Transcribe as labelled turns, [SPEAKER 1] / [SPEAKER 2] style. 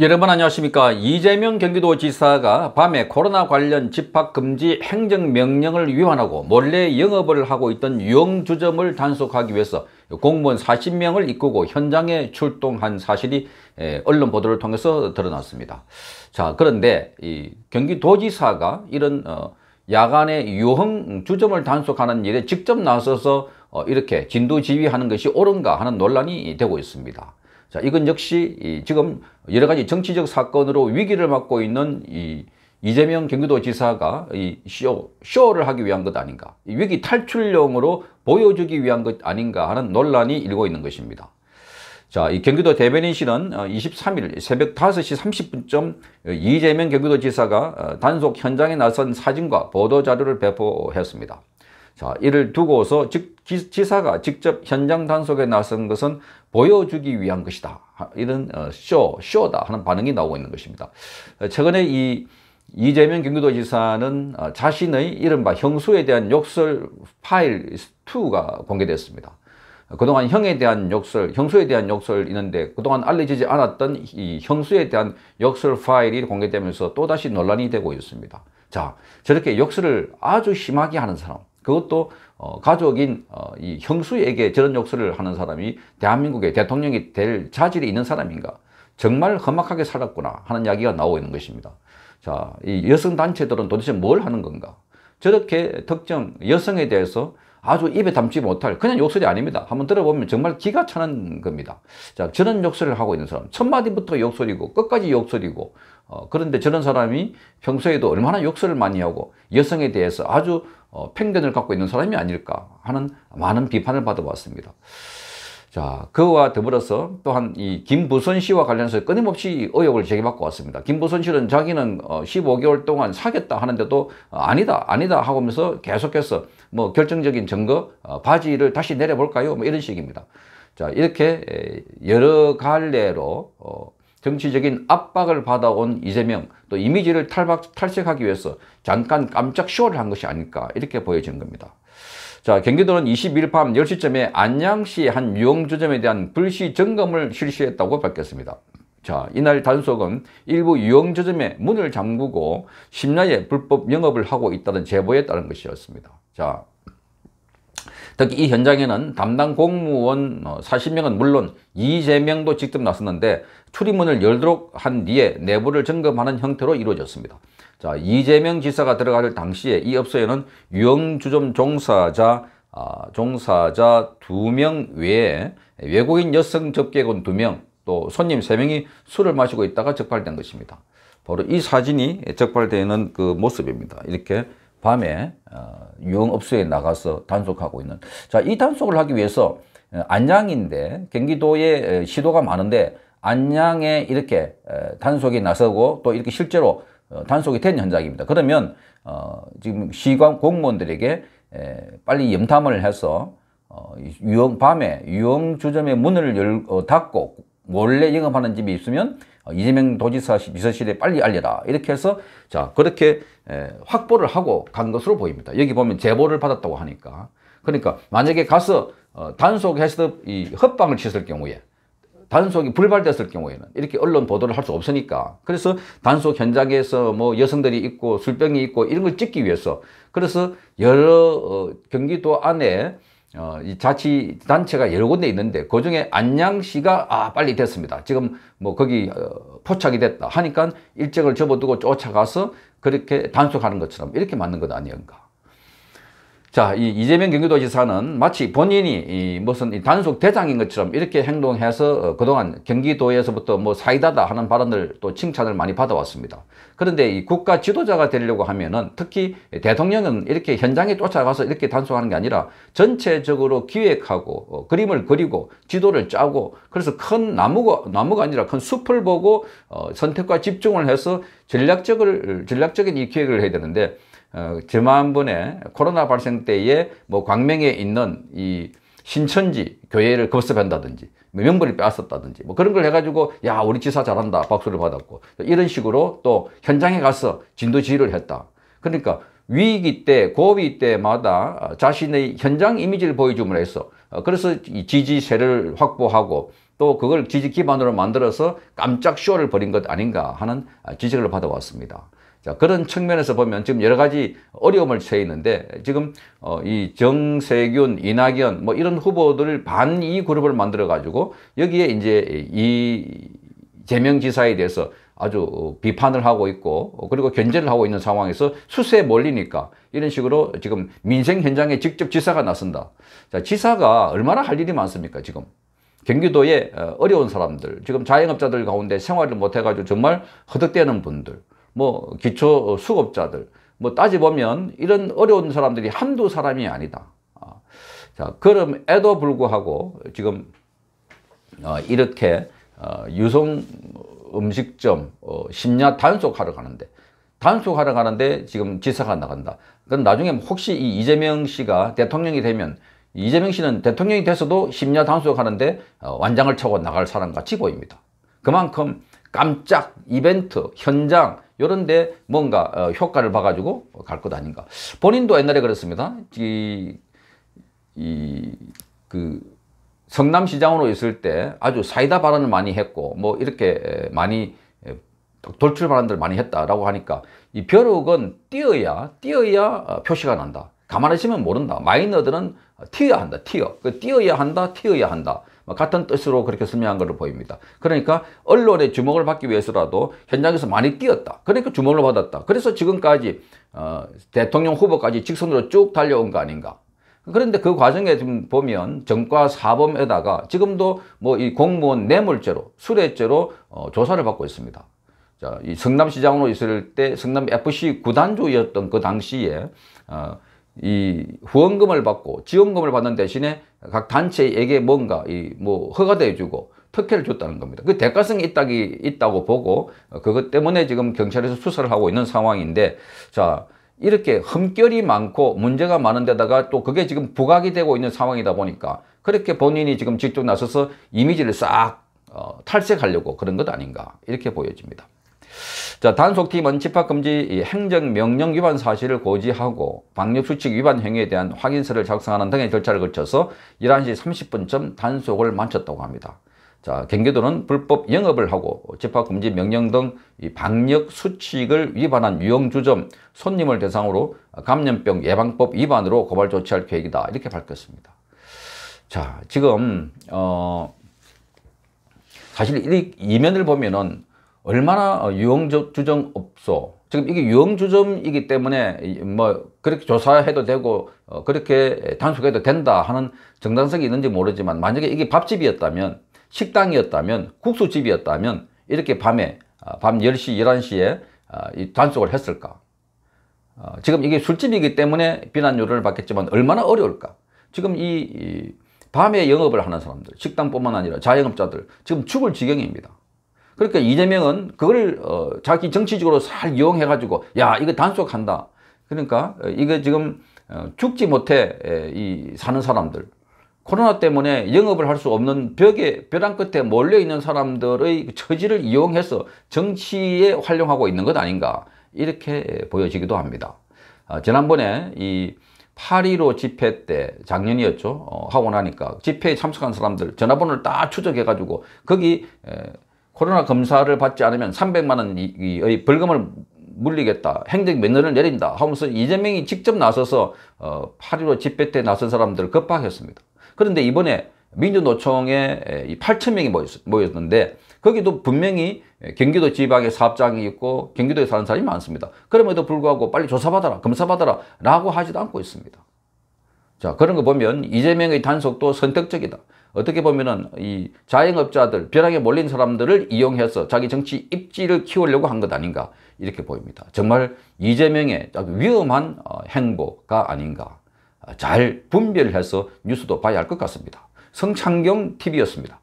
[SPEAKER 1] 여러분 안녕하십니까 이재명 경기도지사가 밤에 코로나 관련 집합금지 행정명령을 위반하고 몰래 영업을 하고 있던 유흥주점을 단속하기 위해서 공무원 40명을 이끌고 현장에 출동한 사실이 언론 보도를 통해서 드러났습니다 자 그런데 이 경기도지사가 이런 어, 야간에 유흥주점을 단속하는 일에 직접 나서서 어, 이렇게 진도지휘하는 것이 옳은가 하는 논란이 되고 있습니다 자, 이건 역시 이 지금 여러 가지 정치적 사건으로 위기를 맞고 있는 이 이재명 경기도지사가 이 쇼, 쇼를 하기 위한 것 아닌가 위기 탈출용으로 보여주기 위한 것 아닌가 하는 논란이 일고 있는 것입니다. 자, 이 경기도 대변인실은 23일 어, 새벽 5시 30분쯤 어, 이재명 경기도지사가 어, 단속 현장에 나선 사진과 보도자료를 배포했습니다. 자, 이를 두고서 즉 지사가 직접 현장 단속에 나선 것은 보여주기 위한 것이다. 이런 어, 쇼, 쇼다 하는 반응이 나오고 있는 것입니다. 어, 최근에 이 이재명 경기도지사는 어, 자신의 이른바 형수에 대한 욕설 파일 2가 공개됐습니다. 그동안 형에 대한 욕설, 형수에 대한 욕설 있는데 그동안 알려지지 않았던 이 형수에 대한 욕설 파일이 공개되면서 또다시 논란이 되고 있습니다. 자, 저렇게 욕설을 아주 심하게 하는 사람, 그것도 어, 가족인 어, 이 형수에게 저런 욕설을 하는 사람이 대한민국의 대통령이 될 자질이 있는 사람인가 정말 험악하게 살았구나 하는 이야기가 나오고 있는 것입니다. 자, 이 여성단체들은 도대체 뭘 하는 건가? 저렇게 특정 여성에 대해서 아주 입에 담지 못할 그냥 욕설이 아닙니다. 한번 들어보면 정말 기가 차는 겁니다. 자, 저런 욕설을 하고 있는 사람. 첫마디부터 욕설이고 끝까지 욕설이고 어, 그런데 저런 사람이 평소에도 얼마나 욕설을 많이 하고 여성에 대해서 아주 어, 편견을 갖고 있는 사람이 아닐까 하는 많은 비판을 받아왔습니다. 자, 그와 더불어서 또한 이 김부선 씨와 관련해서 끊임없이 의혹을 제기받고 왔습니다. 김부선 씨는 자기는 15개월 어, 동안 사겠다 하는데도 어, 아니다, 아니다 하고 면서 계속해서 뭐 결정적인 증거, 어, 바지를 다시 내려볼까요? 뭐 이런 식입니다. 자, 이렇게 여러 갈래로 정치적인 압박을 받아온 이재명 또 이미지를 탈박, 탈색하기 위해서 잠깐 깜짝 쇼를 한 것이 아닐까 이렇게 보여지는 겁니다. 자 경기도는 22일 밤 10시쯤에 안양시 한 유흥주점에 대한 불시 점검을 실시했다고 밝혔습니다. 자 이날 단속은 일부 유흥주점에 문을 잠그고 심야에 불법 영업을 하고 있다는 제보에 따른 것이었습니다. 자 특히 이 현장에는 담당 공무원 40명은 어, 물론 이재명도 직접 나섰는데 출입문을 열도록 한 뒤에 내부를 점검하는 형태로 이루어졌습니다. 자, 이재명 지사가 들어갈 당시에 이 업소에는 유흥주점 종사자 아, 종사자 2명 외에 외국인 여성 접객원 2명, 또 손님 3명이 술을 마시고 있다가 적발된 것입니다. 바로 이 사진이 적발되는 그 모습입니다. 이렇게 밤에 어, 유흥업소에 나가서 단속하고 있는 자 이 단속을 하기 위해서 어, 안양인데 경기도에 어, 시도가 많은데 안양에 이렇게 단속이 나서고 또 이렇게 실제로 단속이 된 현장입니다. 그러면 지금 시관 공무원들에게 빨리 염탐을 해서 유흥 밤에 유흥 주점의 문을 열, 닫고 몰래 영업하는 집이 있으면 어, 이재명 도지사 비서실에 빨리 알려라 이렇게 해서 자 그렇게 확보를 하고 간 것으로 보입니다. 여기 보면 제보를 받았다고 하니까 그러니까 만약에 가서 어, 단속 해서 이 헛방을 치을 경우에 단속이 불발됐을 경우에는 이렇게 언론 보도를 할 수 없으니까 그래서 단속 현장에서 뭐 여성들이 있고 술병이 있고 이런 걸 찍기 위해서 그래서 여러 어, 경기도 안에 어, 이 자치단체가 여러 군데 있는데 그 중에 안양시가 아 빨리 됐습니다. 지금 뭐 거기 어, 포착이 됐다 하니까 일정을 접어두고 쫓아가서 그렇게 단속하는 것처럼 이렇게 맞는 것 아니었는가. 자, 이 이재명 경기도지사는 마치 본인이 이 무슨 단속 대장인 것처럼 이렇게 행동해서 어, 그동안 경기도에서부터 뭐 사이다다 하는 발언을 또 칭찬을 많이 받아왔습니다. 그런데 이 국가 지도자가 되려고 하면은 특히 대통령은 이렇게 현장에 쫓아가서 이렇게 단속하는 게 아니라 전체적으로 기획하고 어, 그림을 그리고 지도를 짜고 그래서 큰 나무가, 나무가 아니라 큰 숲을 보고 어, 선택과 집중을 해서 전략적을, 전략적인 이 기획을 해야 되는데 어, 저만번에 코로나 발생 때에 뭐 광명에 있는 이 신천지 교회를 급습한다든지 뭐 명분을 빼앗았다든지 뭐 그런 걸 해가지고 야 우리 지사 잘한다 박수를 받았고 이런 식으로 또 현장에 가서 진도 지휘를 했다 그러니까 위기 때 고비 때마다 자신의 현장 이미지를 보여줌으로 해서 어, 그래서 이 지지세를 확보하고 또 그걸 지지 기반으로 만들어서 깜짝 쇼를 벌인 것 아닌가 하는 지적을 받아왔습니다. 자, 그런 측면에서 보면 지금 여러 가지 어려움을 처해 있는데 지금 어, 이 정세균, 이낙연 뭐 이런 후보들반 이 그룹을 만들어 가지고 여기에 이제 이 재명 지사에 대해서 아주 비판을 하고 있고 그리고 견제를 하고 있는 상황에서 수세에 몰리니까 이런 식으로 지금 민생 현장에 직접 지사가 나선다. 자, 지사가 얼마나 할 일이 많습니까, 지금? 경기도에 어, 어려운 사람들, 지금 자영업자들 가운데 생활을 못해가지고 정말 허덕대는 분들, 뭐 기초 수급자들, 뭐 따지보면 이런 어려운 사람들이 한두 사람이 아니다. 아, 자, 그럼에도 불구하고 지금 어, 이렇게 어, 유성 음식점 심야 단속하러 가는데 단속하러 가는데 지금 지사가 나간다. 그럼 나중에 혹시 이재명 씨가 대통령이 되면 이재명 씨는 대통령이 돼서도 심야 단속하는데 어, 완장을 차고 나갈 사람같이 보입니다. 그만큼 깜짝 이벤트, 현장 이런 데 뭔가 어, 효과를 봐가지고 갈 것 아닌가. 본인도 옛날에 그랬습니다. 이, 이, 그 성남시장으로 있을 때 아주 사이다 발언을 많이 했고 뭐 이렇게 많이 돌출 발언들 많이 했다라고 하니까 이 벼룩은 띄어야 띄어야 어, 표시가 난다. 가만히있으면 모른다. 마이너들은 튀어야 한다. 튀어. 그 뛰어야 한다. 튀어야 한다. 뭐 같은 뜻으로 그렇게 설명한 것으로 보입니다. 그러니까 언론의 주목을 받기 위해서라도 현장에서 많이 뛰었다. 그러니까 주목을 받았다. 그래서 지금까지 어, 대통령 후보까지 직선으로 쭉 달려온 거 아닌가. 그런데 그 과정에 지금 보면 정과 사범에다가 지금도 뭐 이 공무원 뇌물죄로 수뢰죄로 어, 조사를 받고 있습니다. 자, 이 성남시장으로 있을 때 성남 FC 구단주였던 그 당시에 어, 이 후원금을 받고 지원금을 받는 대신에 각 단체에게 뭔가 이 뭐 허가돼 주고 특혜를 줬다는 겁니다. 그 대가성이 있다기, 있다고 보고 어, 그것 때문에 지금 경찰에서 수사를 하고 있는 상황인데 자 이렇게 흠결이 많고 문제가 많은 데다가 또 그게 지금 부각이 되고 있는 상황이다 보니까 그렇게 본인이 지금 직접 나서서 이미지를 싹 어, 탈색하려고 그런 것 아닌가 이렇게 보여집니다. 자, 단속팀은 집합금지 행정명령 위반 사실을 고지하고 방역수칙 위반 행위에 대한 확인서를 작성하는 등의 절차를 거쳐서 11시 30분쯤 단속을 마쳤다고 합니다. 자, 경기도는 불법 영업을 하고 집합금지 명령 등 방역 수칙을 위반한 유흥주점 손님을 대상으로 감염병 예방법 위반으로 고발 조치할 계획이다. 이렇게 밝혔습니다. 자, 지금 어 사실 이 이면을 보면은 얼마나 유흥주점없소 지금 이게 유흥주점이기 때문에 뭐 그렇게 조사해도 되고 어, 그렇게 단속해도 된다 하는 정당성이 있는지 모르지만 만약에 이게 밥집이었다면 식당이었다면 국수집이었다면 이렇게 밤에 아, 밤 10시 11시에 아, 단속을 했을까 어, 지금 이게 술집이기 때문에 비난요를 받겠지만 얼마나 어려울까 지금 이 밤에 영업을 하는 사람들 식당뿐만 아니라 자영업자들 지금 죽을 지경입니다 그러니까 이재명은 그걸 어, 자기 정치적으로 잘 이용해 가지고 야 이거 단속한다 그러니까 어, 이거 지금 어, 죽지 못해 에, 이 사는 사람들 코로나 때문에 영업을 할 수 없는 벽에 벼랑 끝에 몰려 있는 사람들의 그 처지를 이용해서 정치에 활용하고 있는 것 아닌가 이렇게 보여지기도 합니다. 아, 지난번에 이 파리로 집회 때 작년이었죠 어, 하고 나니까 집회에 참석한 사람들 전화번호를 다 추적해 가지고 거기 에, 코로나 검사를 받지 않으면 300만 원의 벌금을 물리겠다. 행정 명령을 내린다. 하면서 이재명이 직접 나서서 어, 8.15 집회 때 나선 사람들을 급박했습니다. 그런데 이번에 민주노총에 8천명이 모였는데 거기도 분명히 경기도 지방에 사업장이 있고 경기도에 사는 사람이 많습니다. 그럼에도 불구하고 빨리 조사받아라, 검사받아라 라고 하지도 않고 있습니다. 자 그런 거 보면 이재명의 단속도 선택적이다. 어떻게 보면은 이 자영업자들, 벼락에 몰린 사람들을 이용해서 자기 정치 입지를 키우려고 한 것 아닌가 이렇게 보입니다. 정말 이재명의 위험한 어, 행보가 아닌가 어, 잘 분별해서 뉴스도 봐야 할 것 같습니다. 성창경 TV였습니다.